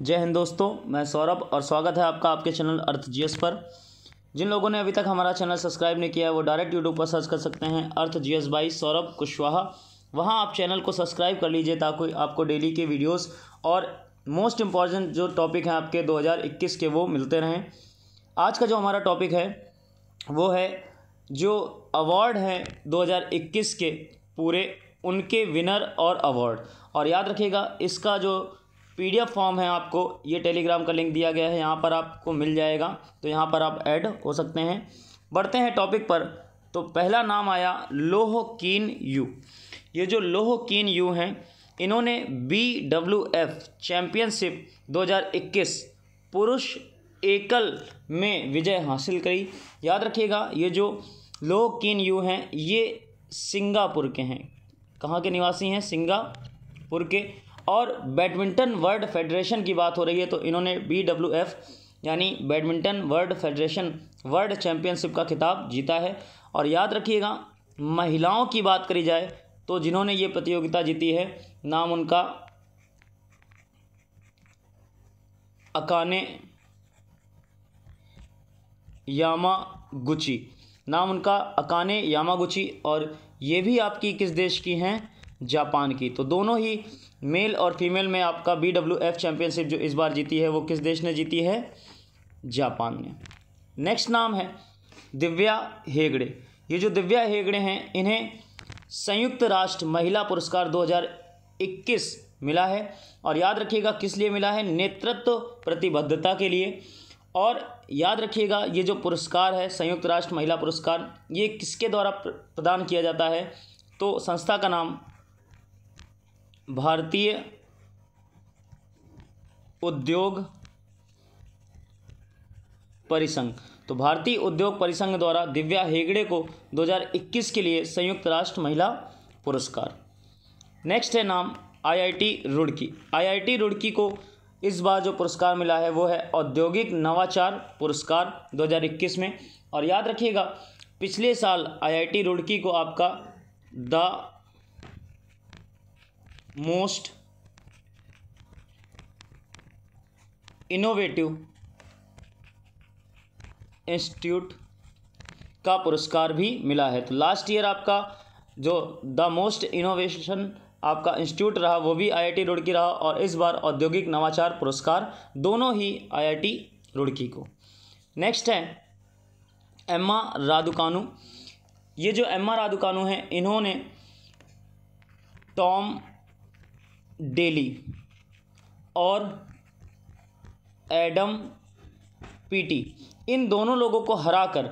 जय हिंद दोस्तों मैं सौरभ और स्वागत है आपका आपके चैनल अर्थ जी पर जिन लोगों ने अभी तक हमारा चैनल सब्सक्राइब नहीं किया है वो डायरेक्ट यूट्यूब पर सर्च कर सकते हैं earth G S by Saurabh Kushwaha वहाँ आप चैनल को सब्सक्राइब कर लीजिए ताकि आपको डेली के वीडियोस और मोस्ट इम्पॉर्टेंट जो टॉपिक हैं आपके 2021 के वो मिलते रहें आज का जो हमारा टॉपिक है वो है जो अवार्ड हैं दो के पूरे उनके विनर और अवार्ड और याद रखिएगा इसका जो पीडीएफ फॉर्म है आपको ये टेलीग्राम का लिंक दिया गया है यहाँ पर आपको मिल जाएगा तो यहाँ पर आप ऐड हो सकते हैं बढ़ते हैं टॉपिक पर तो पहला नाम आया लोह कीन यू ये जो लोह कीन यू हैं इन्होंने बी डब्ल्यू एफ चैम्पियनशिप 2021 पुरुष एकल में विजय हासिल करी याद रखिएगा ये जो लोह कीन यू हैं ये सिंगापुर के हैं कहाँ के निवासी हैं सिंगापुर के और बैडमिंटन वर्ल्ड फेडरेशन की बात हो रही है तो इन्होंने बी डब्ल्यू एफ़ यानी badminton world federation world championship का खिताब जीता है और याद रखिएगा महिलाओं की बात करी जाए तो जिन्होंने ये प्रतियोगिता जीती है नाम उनका अकाने यामागुची नाम उनका अकाने यामागुची और ये भी आपकी किस देश की हैं जापान की तो दोनों ही मेल और फीमेल में आपका बी डब्ल्यू एफ चैम्पियनशिप जो इस बार जीती है वो किस देश ने जीती है जापान ने नेक्स्ट नाम है दिव्या हेगड़े ये जो दिव्या हेगड़े हैं इन्हें संयुक्त राष्ट्र महिला पुरस्कार 2021 मिला है और याद रखिएगा किस लिए मिला है नेतृत्व प्रतिबद्धता के लिए और याद रखिएगा ये जो पुरस्कार है संयुक्त राष्ट्र महिला पुरस्कार ये किसके द्वारा प्रदान किया जाता है तो संस्था का नाम भारतीय उद्योग परिसंघ तो भारतीय उद्योग परिसंघ द्वारा दिव्या हेगड़े को 2021 के लिए संयुक्त राष्ट्र महिला पुरस्कार नेक्स्ट है नाम आईआईटी रुड़की आईआईटी रुड़की को इस बार जो पुरस्कार मिला है वो है औद्योगिक नवाचार पुरस्कार 2021 में और याद रखिएगा पिछले साल आईआईटी रुड़की को आपका द most इनोवेटिव इंस्टीट्यूट का पुरस्कार भी मिला है तो लास्ट ईयर आपका जो द मोस्ट इनोवेशन आपका इंस्टीट्यूट रहा वो भी आईआईटी रुड़की रहा और इस बार औद्योगिक नवाचार पुरस्कार दोनों ही आईआईटी रुड़की को नेक्स्ट है एम्मा राधुकानू ये जो एम्मा राधुकानू हैं इन्होंने टॉम डेली और एडम पीटी इन दोनों लोगों को हराकर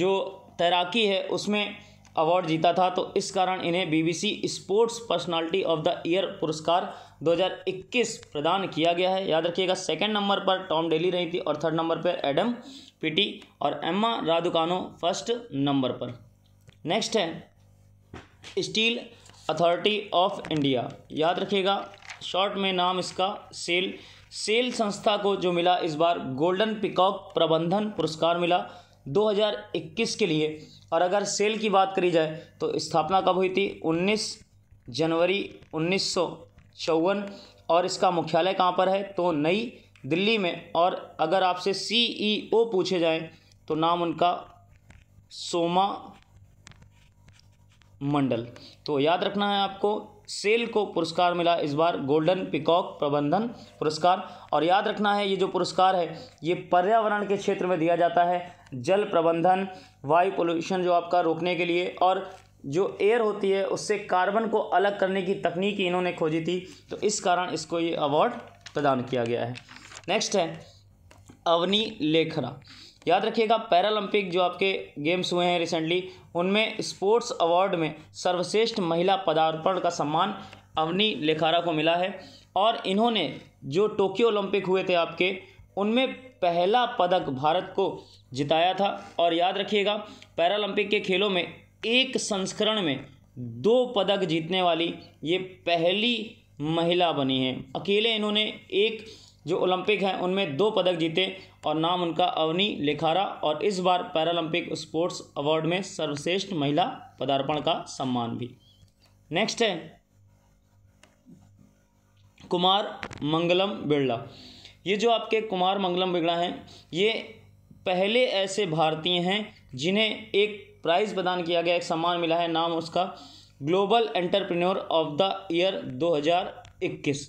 जो तैराकी है उसमें अवार्ड जीता था तो इस कारण इन्हें BBC sports personality of the year पुरस्कार 2021 प्रदान किया गया है याद रखिएगा सेकंड नंबर पर टॉम डेली रही थी और थर्ड नंबर पर एडम पीटी और एम्मा राधुकानो फर्स्ट नंबर पर नेक्स्ट है स्टील अथॉरिटी ऑफ इंडिया याद रखिएगा शॉर्ट में नाम इसका सेल सेल संस्था को जो मिला इस बार गोल्डन पिकॉक प्रबंधन पुरस्कार मिला 2021 के लिए और अगर सेल की बात करी जाए तो स्थापना कब हुई थी 19 जनवरी उन्नीस और इसका मुख्यालय कहाँ पर है तो नई दिल्ली में और अगर आपसे सीईओ e पूछे जाएं तो नाम उनका सोमा मंडल तो याद रखना है आपको सेल को पुरस्कार मिला इस बार गोल्डन पिकॉक प्रबंधन पुरस्कार और याद रखना है ये जो पुरस्कार है ये पर्यावरण के क्षेत्र में दिया जाता है जल प्रबंधन वायु पोल्यूशन जो आपका रोकने के लिए और जो एयर होती है उससे कार्बन को अलग करने की तकनीक इन्होंने खोजी थी तो इस कारण इसको ये अवार्ड प्रदान किया गया है नेक्स्ट है अवनी लेखरा याद रखिएगा पैरालंपिक जो आपके गेम्स हुए हैं रिसेंटली उनमें स्पोर्ट्स अवार्ड में सर्वश्रेष्ठ महिला पदार्पण का सम्मान अवनी लेखारा को मिला है और इन्होंने जो टोक्यो ओलंपिक हुए थे आपके उनमें पहला पदक भारत को जिताया था और याद रखिएगा पैरालंपिक के खेलों में एक संस्करण में दो पदक जीतने वाली ये पहली महिला बनी है अकेले इन्होंने एक जो ओलंपिक है उनमें दो पदक जीते और नाम उनका अवनी लेखारा और इस बार पैरालंपिक स्पोर्ट्स अवार्ड में सर्वश्रेष्ठ महिला पदार्पण का सम्मान भी नेक्स्ट है कुमार मंगलम बिरला ये जो आपके कुमार मंगलम बिरला हैं ये पहले ऐसे भारतीय हैं जिन्हें एक प्राइज़ प्रदान किया गया एक सम्मान मिला है नाम उसका global entrepreneur of the year 2021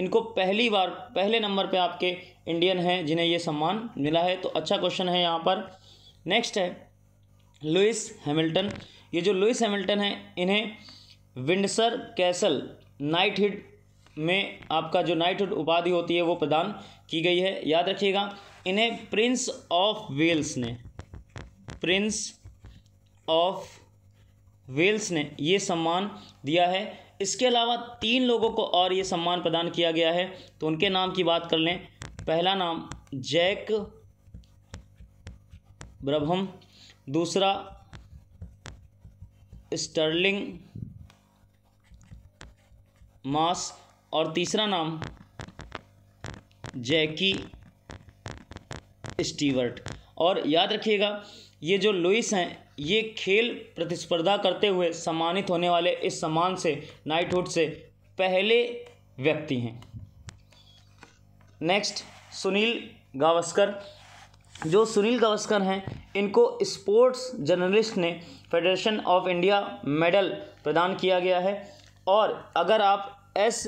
इनको पहली बार पहले नंबर पे आपके इंडियन हैं जिन्हें ये सम्मान मिला है तो अच्छा क्वेश्चन है यहाँ पर नेक्स्ट है लुइस हैमिल्टन ये जो लुइस हैमिल्टन है इन्हें विंडसर कैसल नाइटहुड में आपका जो नाइटहुड उपाधि होती है वो प्रदान की गई है याद रखिएगा इन्हें प्रिंस ऑफ वेल्स ने प्रिंस ऑफ वेल्स ने ये सम्मान दिया है इसके अलावा तीन लोगों को और ये सम्मान प्रदान किया गया है तो उनके नाम की बात कर लें पहला नाम जैक ब्रभम दूसरा स्टर्लिंग मास और तीसरा नाम जैकी स्टीवर्ट और याद रखिएगा ये जो लुइस हैं ये खेल प्रतिस्पर्धा करते हुए सम्मानित होने वाले इस सम्मान से नाइटहुड से पहले व्यक्ति हैं नेक्स्ट सुनील गावस्कर जो सुनील गावस्कर हैं इनको स्पोर्ट्स जर्नलिस्ट ने फेडरेशन ऑफ इंडिया मेडल प्रदान किया गया है और अगर आप एस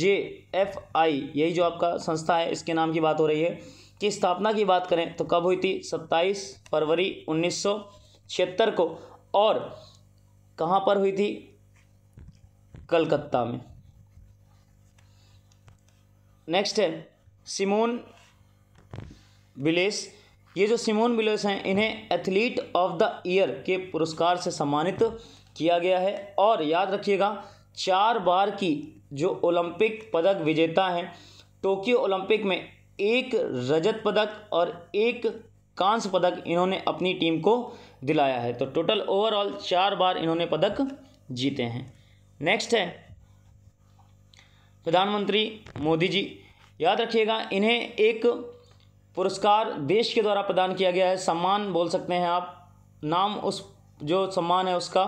जे एफ आई यही जो आपका संस्था है इसके नाम की बात हो रही है की स्थापना की बात करें तो कब हुई थी 27 फरवरी उन्नीस को और कहाँ पर हुई थी कलकत्ता में नेक्स्ट है सिमोन बिलेस ये जो सिमोन बिलेस हैं इन्हें एथलीट ऑफ द ईयर के पुरस्कार से सम्मानित किया गया है और याद रखिएगा चार बार की जो ओलंपिक पदक विजेता हैं टोक्यो ओलंपिक में एक रजत पदक और एक कांस्य पदक इन्होंने अपनी टीम को दिलाया है तो टोटल ओवरऑल चार बार इन्होंने पदक जीते हैं नेक्स्ट है प्रधानमंत्री मोदी जी याद रखिएगा इन्हें एक पुरस्कार देश के द्वारा प्रदान किया गया है सम्मान बोल सकते हैं आप नाम उस जो सम्मान है उसका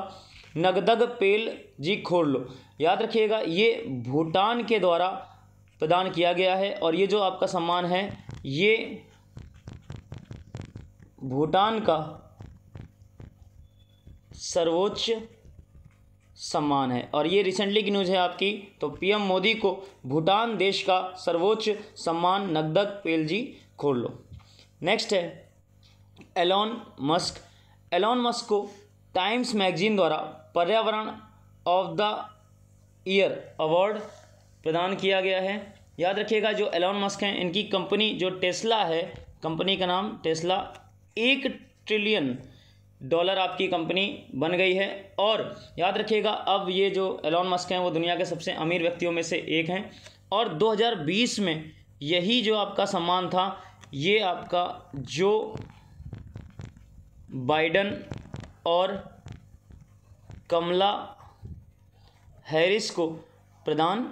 नगदग पेल जी खोल लो याद रखिएगा ये भूटान के द्वारा प्रदान किया गया है और ये जो आपका सम्मान है ये भूटान का सर्वोच्च सम्मान है और ये रिसेंटली की न्यूज़ है आपकी तो पीएम मोदी को भूटान देश का सर्वोच्च सम्मान नगदक पेल जी खोल लो नेक्स्ट है एलोन मस्क एलोन मस्क को टाइम्स मैगजीन द्वारा पर्यावरण ऑफ द ईयर अवार्ड प्रदान किया गया है याद रखिएगा जो एलॉन मस्क हैं इनकी कंपनी जो टेस्ला है कंपनी का नाम टेस्ला एक ट्रिलियन डॉलर आपकी कंपनी बन गई है और याद रखिएगा अब ये जो एलॉन मस्क हैं वो दुनिया के सबसे अमीर व्यक्तियों में से एक हैं और 2020 में यही जो आपका सम्मान था ये आपका जो बाइडन और कमला हैरिस को प्रदान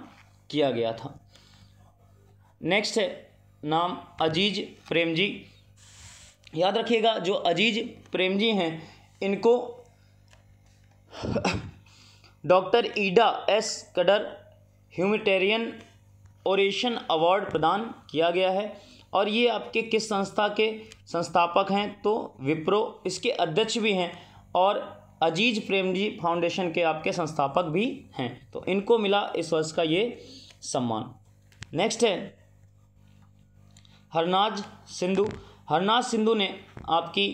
किया गया था नेक्स्ट है नाम अजीज प्रेम जी याद रखिएगा जो अजीज प्रेम जी हैं इनको doctor Ida S Scudder humanitarian oration award प्रदान किया गया है और ये आपके किस संस्था के संस्थापक हैं तो विप्रो इसके अध्यक्ष भी हैं और अजीज प्रेमजी फाउंडेशन के आपके संस्थापक भी हैं तो इनको मिला इस वर्ष का ये सम्मान नेक्स्ट है हरनाज सिंधु हरनाज सिंधु ने आपकी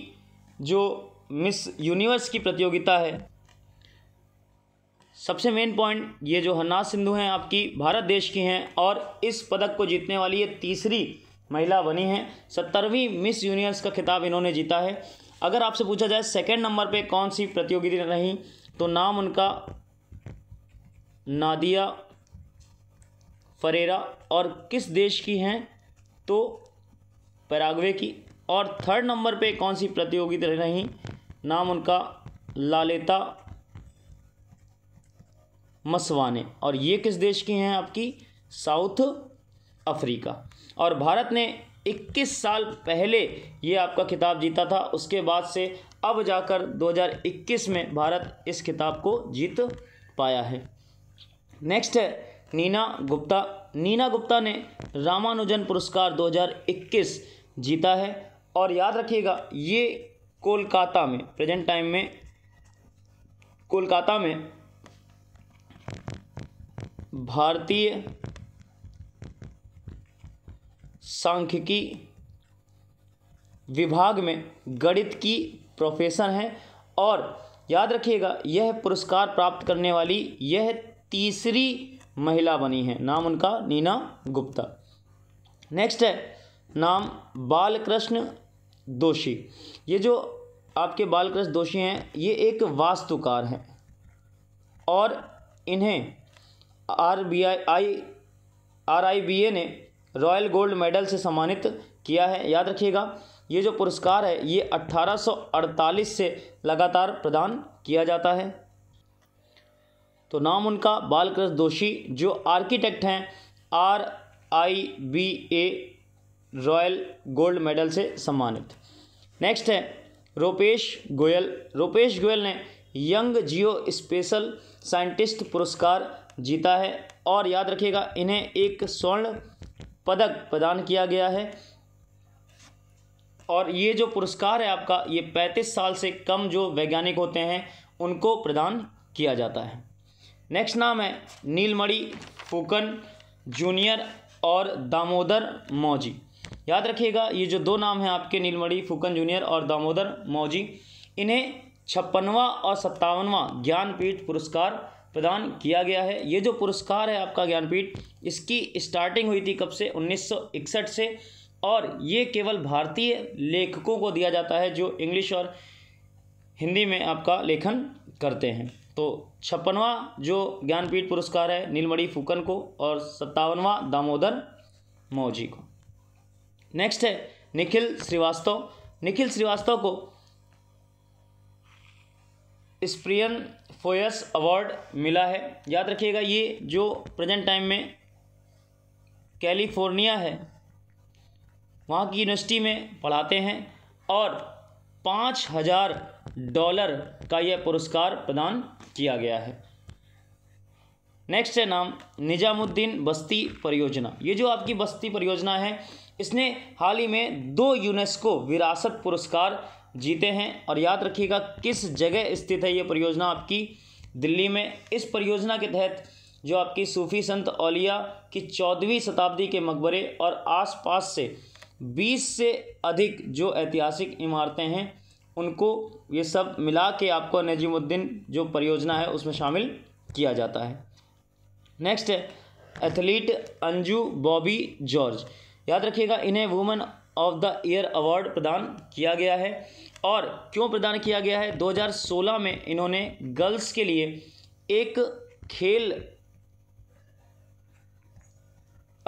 जो मिस यूनिवर्स की प्रतियोगिता है सबसे मेन पॉइंट ये जो हरनाज सिंधु हैं आपकी भारत देश की हैं और इस पदक को जीतने वाली ये तीसरी महिला बनी हैं सत्तरवीं मिस यूनिवर्स का खिताब इन्होंने जीता है अगर आपसे पूछा जाए सेकंड नंबर पे कौन सी प्रतियोगिता रही तो नाम उनका नादिया फरेरा और किस देश की हैं तो पैराग्वे की और थर्ड नंबर पे कौन सी प्रतियोगिता रही नाम उनका लालेता मसवाने और ये किस देश की हैं आपकी साउथ अफ्रीका और भारत ने 21 साल पहले ये आपका खिताब जीता था उसके बाद से अब जाकर 2021 में भारत इस खिताब को जीत पाया है नेक्स्ट है नीना गुप्ता नीना गुप्ता ने रामानुजन पुरस्कार 2021 जीता है और याद रखिएगा ये कोलकाता में प्रेजेंट टाइम में कोलकाता में भारतीय सांख्यिकी विभाग में गणित की प्रोफेसर हैं और याद रखिएगा यह पुरस्कार प्राप्त करने वाली यह तीसरी महिला बनी है नाम उनका नीना गुप्ता नेक्स्ट है नाम बालकृष्ण दोषी ये जो आपके बालकृष्ण दोषी हैं ये एक वास्तुकार हैं और इन्हें R B I I R I B A ने रॉयल गोल्ड मेडल से सम्मानित किया है याद रखिएगा ये जो पुरस्कार है ये 1848 से लगातार प्रदान किया जाता है तो नाम उनका बालकृष्ण दोषी जो आर्किटेक्ट हैं R I B A royal gold medal से सम्मानित नेक्स्ट है रोपेश गोयल रोपेश गोयल ने यंग जियो स्पेशल साइंटिस्ट पुरस्कार जीता है और याद रखिएगा इन्हें एक स्वर्ण पदक प्रदान किया गया है और ये जो पुरस्कार है आपका ये पैंतीस साल से कम जो वैज्ञानिक होते हैं उनको प्रदान किया जाता है नेक्स्ट नाम है नीलमणि फूकन जूनियर और दामोदर मौजी याद रखिएगा ये जो दो नाम हैं आपके नीलमणि फूकन जूनियर और दामोदर मौजी इन्हें छप्पनवा और सत्तावनवा ज्ञानपीठ पुरस्कार प्रदान किया गया है ये जो पुरस्कार है आपका ज्ञानपीठ इसकी स्टार्टिंग हुई थी कब से 1961 से और ये केवल भारतीय लेखकों को दिया जाता है जो इंग्लिश और हिंदी में आपका लेखन करते हैं तो छप्पनवा जो ज्ञानपीठ पुरस्कार है नीलमणि फुकन को और सत्तावनवा दामोदर मौजी को नेक्स्ट है निखिल श्रीवास्तव निखिल श्रीवास्तव को स्प्रियन फोयस अवार्ड मिला है याद रखिएगा ये जो प्रेजेंट टाइम में कैलिफोर्निया है वहाँ की यूनिवर्सिटी में पढ़ाते हैं और पाँच हज़ार डॉलर का यह पुरस्कार प्रदान किया गया है नेक्स्ट है नाम निजामुद्दीन बस्ती परियोजना ये जो आपकी बस्ती परियोजना है इसने हाल ही में दो यूनेस्को विरासत पुरस्कार जीते हैं और याद रखिएगा किस जगह स्थित है ये परियोजना आपकी दिल्ली में इस परियोजना के तहत जो आपकी सूफी संत औलिया की चौदहवीं शताब्दी के मकबरे और आसपास से 20 से अधिक जो ऐतिहासिक इमारतें हैं उनको ये सब मिला के आपको नजीमुद्दीन जो परियोजना है उसमें शामिल किया जाता है नेक्स्ट है एथलीट अंजू बॉबी जॉर्ज याद रखिएगा इन्हें women of the year award प्रदान किया गया है और क्यों प्रदान किया गया है 2016 में इन्होंने गर्ल्स के लिए एक खेल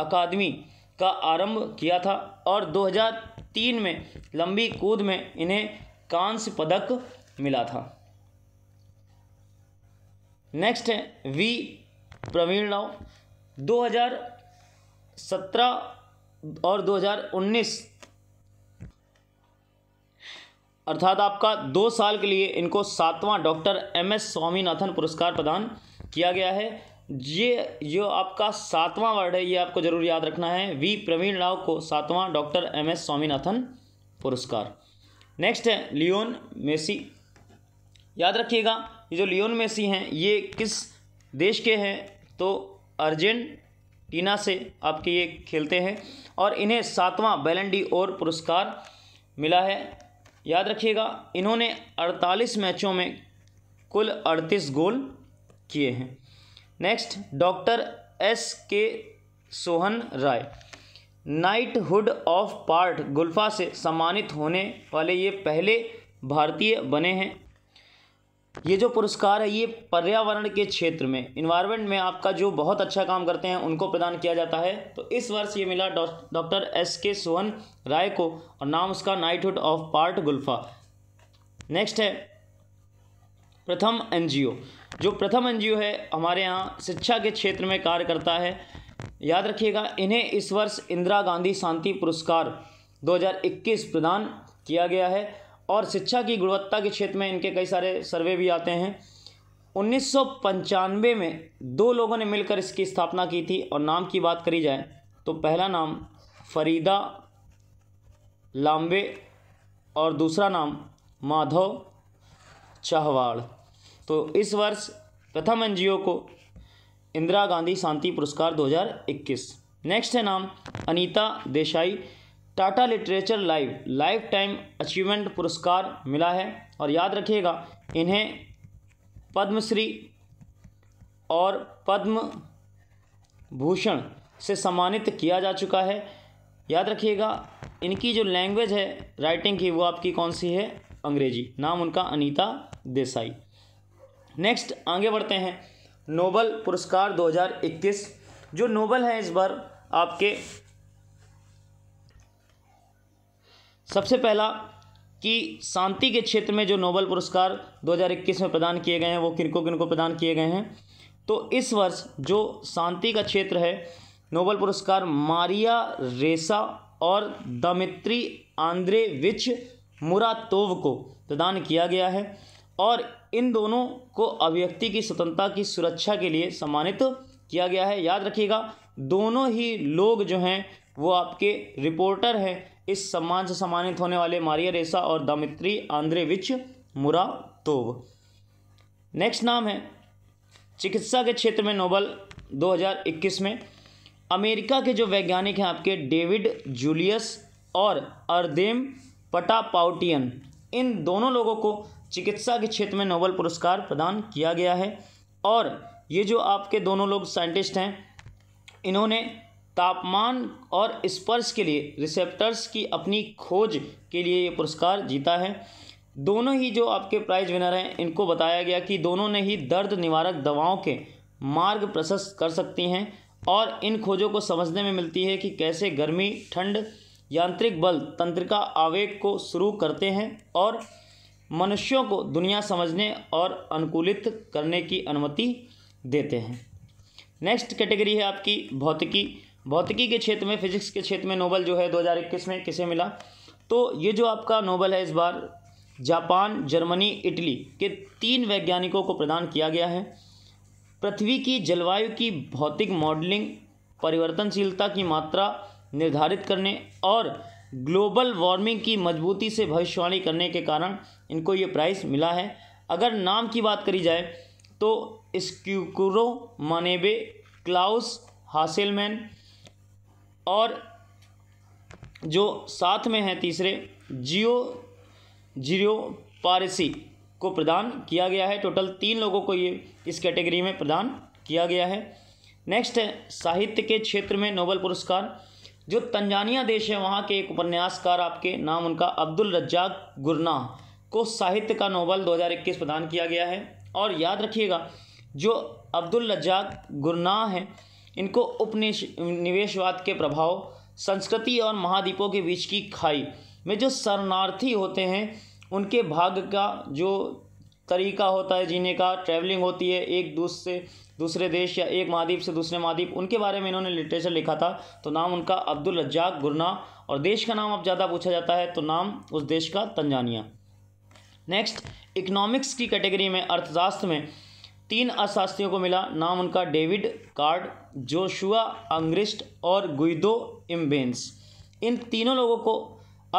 अकादमी का आरंभ किया था और 2003 में लंबी कूद में इन्हें कांस्य पदक मिला था नेक्स्ट है वी प्रवीण राव 2017 और 2019 अर्थात आपका दो साल के लिए इनको सातवां डॉक्टर एम एस स्वामीनाथन पुरस्कार प्रदान किया गया है ये जो आपका सातवां वर्ड है ये आपको जरूर याद रखना है वी प्रवीण राव को सातवां डॉक्टर एम एस स्वामीनाथन पुरस्कार नेक्स्ट है लियोन मेसी याद रखिएगा ये जो लियोन मेसी हैं ये किस देश के हैं तो अर्जेंटीना से आपके ये खेलते हैं और इन्हें सातवां बैलेंडी और पुरस्कार मिला है याद रखिएगा इन्होंने 48 मैचों में कुल 38 गोल किए हैं next doctor S K Sohan Roy knighthood of Parte Guelfa से सम्मानित होने वाले ये पहले भारतीय बने हैं ये जो पुरस्कार है ये पर्यावरण के क्षेत्र में इन्वायरमेंट में आपका जो बहुत अच्छा काम करते हैं उनको प्रदान किया जाता है तो इस वर्ष ये मिला डॉक्टर एस के सोहन राय को और नाम उसका knighthood of Parte Guelfa next है प्रथम एनजीओ जो प्रथम एनजीओ है हमारे यहाँ शिक्षा के क्षेत्र में कार्य करता है याद रखिएगा इन्हें इस वर्ष इंदिरा गांधी शांति पुरस्कार 2021 प्रदान किया गया है और शिक्षा की गुणवत्ता के क्षेत्र में इनके कई सारे सर्वे भी आते हैं उन्नीस में दो लोगों ने मिलकर इसकी स्थापना की थी और नाम की बात करी जाए तो पहला नाम फरीदा लाम्बे और दूसरा नाम माधव चाहवाड़ तो इस वर्ष प्रथम एन को इंदिरा गांधी शांति पुरस्कार 2021 नेक्स्ट है नाम Anita Desai Tata literature live lifetime achievement पुरस्कार मिला है और याद रखिएगा इन्हें पद्मश्री और पद्म भूषण से सम्मानित किया जा चुका है याद रखिएगा इनकी जो लैंग्वेज है राइटिंग की वो आपकी कौन सी है अंग्रेजी नाम उनका अनीता देसाई नेक्स्ट आगे बढ़ते हैं नोबल पुरस्कार 2021 जो नोबल हैं इस बार आपके सबसे पहला कि शांति के क्षेत्र में जो नोबल पुरस्कार 2021 में प्रदान किए गए हैं वो किनको किनको प्रदान किए गए हैं तो इस वर्ष जो शांति का क्षेत्र है नोबल पुरस्कार मारिया रेसा और दमित्री विच मुरातोव को प्रदान किया गया है और इन दोनों को अभिव्यक्ति की स्वतंत्रता की सुरक्षा के लिए सम्मानित किया गया है याद रखिएगा दोनों ही लोग जो हैं वो आपके रिपोर्टर हैं इस सम्मान से सम्मानित होने वाले मारिया रेसा और दमित्री मुरा तो नेक्स्ट नाम है चिकित्सा के क्षेत्र में नोबल 2021 में अमेरिका के जो वैज्ञानिक हैं आपके डेविड जूलियस और अर्देम पटापाउटियन इन दोनों लोगों को चिकित्सा के क्षेत्र में नोबल पुरस्कार प्रदान किया गया है और ये जो आपके दोनों लोग साइंटिस्ट हैं इन्होंने तापमान और स्पर्श के लिए रिसेप्टर्स की अपनी खोज के लिए ये पुरस्कार जीता है दोनों ही जो आपके प्राइज विनर हैं इनको बताया गया कि दोनों ने ही दर्द निवारक दवाओं के मार्ग प्रशस्त कर सकती हैं और इन खोजों को समझने में मिलती है कि कैसे गर्मी ठंड यांत्रिक बल तंत्रिका आवेग को शुरू करते हैं और मनुष्यों को दुनिया समझने और अनुकूलित करने की अनुमति देते हैं नेक्स्ट कैटेगरी है आपकी भौतिकी भौतिकी के क्षेत्र में फिजिक्स के क्षेत्र में नोबल जो है 2021 में किसे मिला तो ये जो आपका नोबल है इस बार जापान जर्मनी इटली के तीन वैज्ञानिकों को प्रदान किया गया है पृथ्वी की जलवायु की भौतिक मॉडलिंग परिवर्तनशीलता की मात्रा निर्धारित करने और ग्लोबल वार्मिंग की मजबूती से भविष्यवाणी करने के कारण इनको ये प्राइस मिला है अगर नाम की बात करी जाए तो स्क्यूकुरो मानेबे क्लाउस हासिलमैन और जो साथ में हैं तीसरे जियो जियो पारसी को प्रदान किया गया है टोटल तीन लोगों को ये इस कैटेगरी में प्रदान किया गया है नेक्स्ट है साहित्य के क्षेत्र में नोबल पुरस्कार जो तंजानिया देश है वहाँ के एक उपन्यासकार आपके नाम उनका अब्दुल रज्जाक गुरना को साहित्य का नोबल 2021 प्रदान किया गया है और याद रखिएगा जो अब्दुल रज्जाक गुरना हैं इनको उपनिवेश निवेशवाद के प्रभाव संस्कृति और महाद्वीपों के बीच की खाई में जो शरणार्थी होते हैं उनके भाग का जो तरीका होता है जीने का ट्रैवलिंग होती है एक दूसरे से दूसरे देश या एक महाद्वीप से दूसरे महाद्वीप उनके बारे में इन्होंने लिटरेचर लिखा था तो नाम उनका अब्दुल रज्जाक गुरना और देश का नाम अब ज़्यादा पूछा जाता है तो नाम उस देश का तंजानिया नेक्स्ट इकोनॉमिक्स की कैटेगरी में अर्थशास्त्र में तीन अर्थशास्त्रियों को मिला नाम उनका डेविड कार्ड जोशुआ अंग्रिस्ट और गुइदो इम्बेंस इन तीनों लोगों को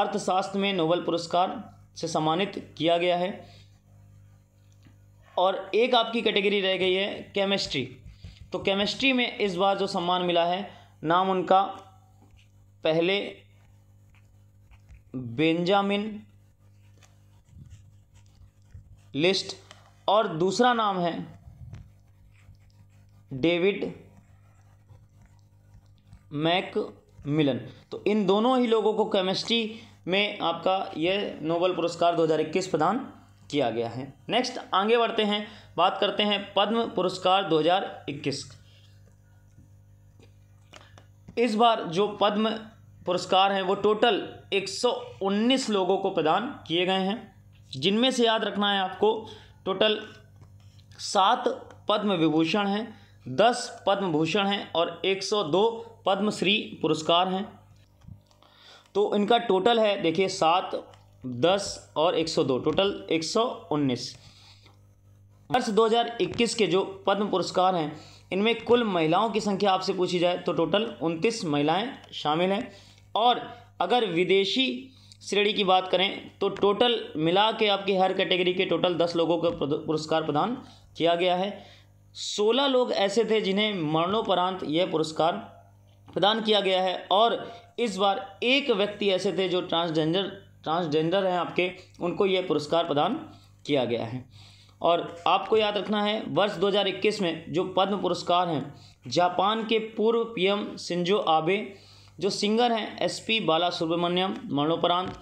अर्थशास्त्र में नोबल पुरस्कार से सम्मानित किया गया है और एक आपकी कैटेगरी रह गई है केमिस्ट्री तो केमिस्ट्री में इस बार जो सम्मान मिला है नाम उनका पहले बेंजामिन लिस्ट और दूसरा नाम है डेविड मैक मिलन तो इन दोनों ही लोगों को केमिस्ट्री में आपका यह नोबल पुरस्कार 2021 प्रदान किया गया है नेक्स्ट आगे बढ़ते हैं बात करते हैं पद्म पुरस्कार 2021 इस बार जो पद्म पुरस्कार हैं वो टोटल 119 लोगों को प्रदान किए गए हैं जिनमें से याद रखना है आपको टोटल सात पद्म विभूषण हैं दस पद्म भूषण हैं और 102 पद्मश्री पुरस्कार हैं तो इनका टोटल है देखिए सात दस और एक सौ दो टोटल एक सौ उन्नीस वर्ष 2021 के जो पद्म पुरस्कार हैं इनमें कुल महिलाओं की संख्या आपसे पूछी जाए तो टोटल उनतीस महिलाएं शामिल हैं और अगर विदेशी श्रेणी की बात करें तो टोटल मिला के आपके हर कैटेगरी के टोटल दस लोगों को पुरस्कार प्रदान किया गया है सोलह लोग ऐसे थे जिन्हें मरणोपरांत यह पुरस्कार प्रदान किया गया है और इस बार एक व्यक्ति ऐसे थे जो ट्रांसजेंडर ट्रांसजेंडर हैं आपके उनको ये पुरस्कार प्रदान किया गया है और आपको याद रखना है वर्ष 2021 में जो पद्म पुरस्कार हैं जापान के पूर्व पीएम सिंजो आबे जो सिंगर हैं एसपी बाला सुब्रमण्यम मरणोपरांत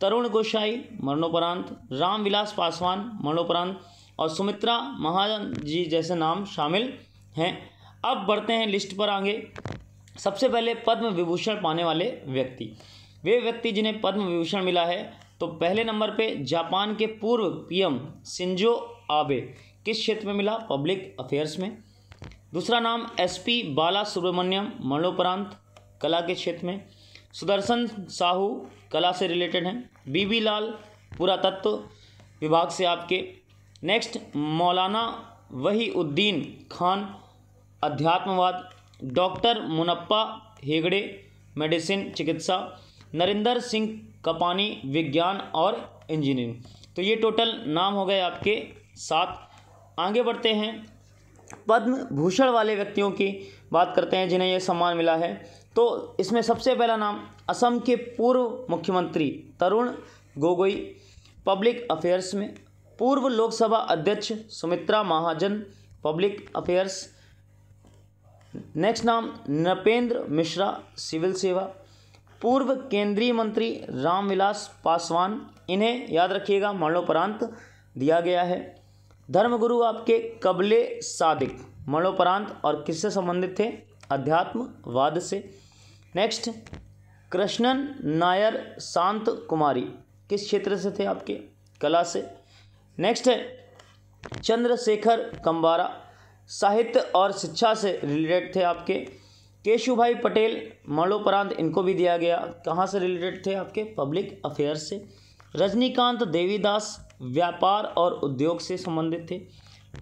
तरुण गोशाई मरणोपरांत रामविलास पासवान मरणोपरांत और सुमित्रा महाजन जी जैसे नाम शामिल हैं अब बढ़ते हैं लिस्ट पर आगे सबसे पहले पद्म विभूषण पाने वाले व्यक्ति वे व्यक्ति जिन्हें पद्म विभूषण मिला है तो पहले नंबर पे जापान के पूर्व पीएम सिंजो आबे किस क्षेत्र में मिला पब्लिक अफेयर्स में दूसरा नाम एसपी बाला सुब्रमण्यम मरणोपरांत कला के क्षेत्र में सुदर्शन साहू कला से रिलेटेड हैं बीबी लाल पुरातत्व विभाग से आपके नेक्स्ट मौलाना वही उद्दीन खान अध्यात्मवाद डॉक्टर मुनप्पा हेगड़े मेडिसिन चिकित्सा नरेंद्र सिंह कपानी विज्ञान और इंजीनियरिंग तो ये टोटल नाम हो गए आपके साथ आगे बढ़ते हैं पद्म भूषण वाले व्यक्तियों की बात करते हैं जिन्हें यह सम्मान मिला है तो इसमें सबसे पहला नाम असम के पूर्व मुख्यमंत्री तरुण गोगोई पब्लिक अफेयर्स में पूर्व लोकसभा अध्यक्ष Sumitra Mahajan public affairs next नाम नपेंद्र मिश्रा सिविल सेवा पूर्व केंद्रीय मंत्री रामविलास पासवान इन्हें याद रखिएगा मरणोपरांत दिया गया है धर्मगुरु आपके कबले सादिक मरणोपरांत और किससे संबंधित थे अध्यात्मवाद से नेक्स्ट कृष्णन नायर शांत कुमारी किस क्षेत्र से थे आपके कला से नेक्स्ट है चंद्रशेखर कंबारा साहित्य और शिक्षा से रिलेटेड थे आपके केशुभाई पटेल मरणोपरांत इनको भी दिया गया कहाँ से रिलेटेड थे आपके पब्लिक अफेयर्स से रजनीकांत देवीदास व्यापार और उद्योग से संबंधित थे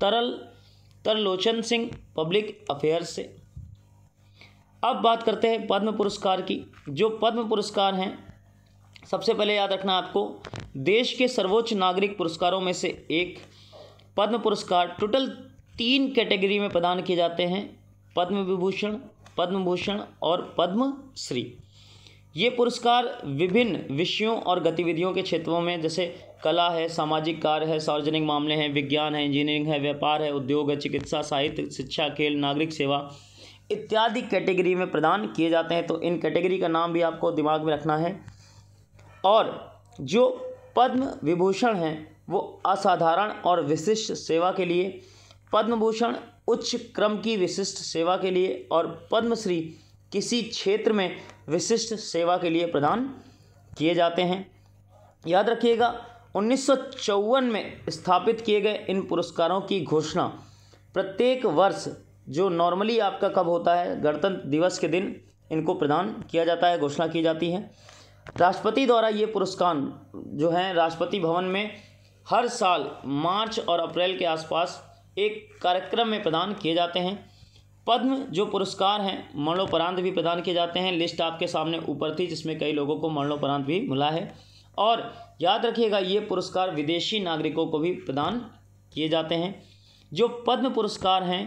तरल तरलोचन सिंह पब्लिक अफेयर्स से अब बात करते हैं पद्म पुरस्कार की जो पद्म पुरस्कार हैं सबसे पहले याद रखना आपको देश के सर्वोच्च नागरिक पुरस्कारों में से एक पद्म पुरस्कार टोटल तीन कैटेगरी में प्रदान किए जाते हैं पद्म विभूषण पद्म भूषण और पद्म श्री ये पुरस्कार विभिन्न विषयों और गतिविधियों के क्षेत्रों में जैसे कला है सामाजिक कार्य है सार्वजनिक मामले हैं विज्ञान है इंजीनियरिंग है व्यापार है उद्योग है चिकित्सा साहित्य शिक्षा खेल नागरिक सेवा इत्यादि कैटेगरी में प्रदान किए जाते हैं तो इन कैटेगरी का नाम भी आपको दिमाग में रखना है और जो पद्म विभूषण हैं वो असाधारण और विशिष्ट सेवा के लिए पद्म भूषण उच्च क्रम की विशिष्ट सेवा के लिए और पद्मश्री किसी क्षेत्र में विशिष्ट सेवा के लिए प्रदान किए जाते हैं याद रखिएगा उन्नीस में स्थापित किए गए इन पुरस्कारों की घोषणा प्रत्येक वर्ष जो नॉर्मली आपका कब होता है गणतंत्र दिवस के दिन इनको प्रदान किया जाता है घोषणा की जाती है राष्ट्रपति द्वारा ये पुरस्कार जो हैं राष्ट्रपति भवन में हर साल मार्च और अप्रैल के आसपास एक कार्यक्रम में प्रदान किए जाते हैं पद्म जो पुरस्कार हैं मरणोपरांत भी प्रदान किए जाते हैं लिस्ट आपके सामने ऊपर थी जिसमें कई लोगों को मरणोपरांत भी मिला है और याद रखिएगा ये पुरस्कार विदेशी नागरिकों को भी प्रदान किए जाते हैं जो पद्म पुरस्कार हैं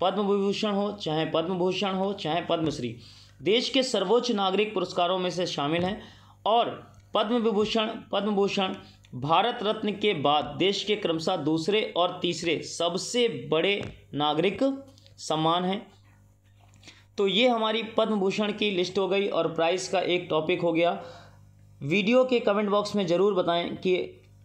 पद्म विभूषण हो चाहे पद्म भूषण हो चाहे पद्मश्री देश के सर्वोच्च नागरिक पुरस्कारों में से शामिल हैं और पद्म विभूषण पद्म भूषण भारत रत्न के बाद देश के क्रमशः दूसरे और तीसरे सबसे बड़े नागरिक सम्मान हैं तो ये हमारी पद्म भूषण की लिस्ट हो गई और प्राइस का एक टॉपिक हो गया वीडियो के कमेंट बॉक्स में ज़रूर बताएं कि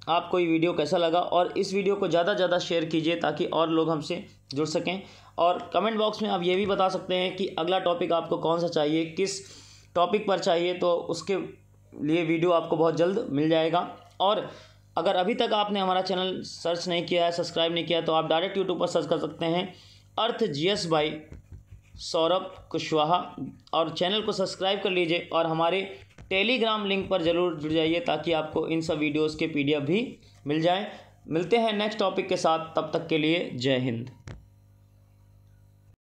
आपको ये वीडियो कैसा लगा और इस वीडियो को ज़्यादा से ज़्यादा शेयर कीजिए ताकि और लोग हमसे जुड़ सकें और कमेंट बॉक्स में आप ये भी बता सकते हैं कि अगला टॉपिक आपको कौन सा चाहिए किस टॉपिक पर चाहिए तो उसके लिए वीडियो आपको बहुत जल्द मिल जाएगा और अगर अभी तक आपने हमारा चैनल सर्च नहीं किया है सब्सक्राइब नहीं किया तो आप डायरेक्ट यूट्यूब पर सर्च कर सकते हैं अर्थ जी एस भाई सौरभ कुशवाहा और चैनल को सब्सक्राइब कर लीजिए और हमारे टेलीग्राम लिंक पर ज़रूर जुड़ जाइए ताकि आपको इन सब वीडियोस के पीडीएफ भी मिल जाए मिलते हैं नेक्स्ट टॉपिक के साथ तब तक के लिए जय हिंद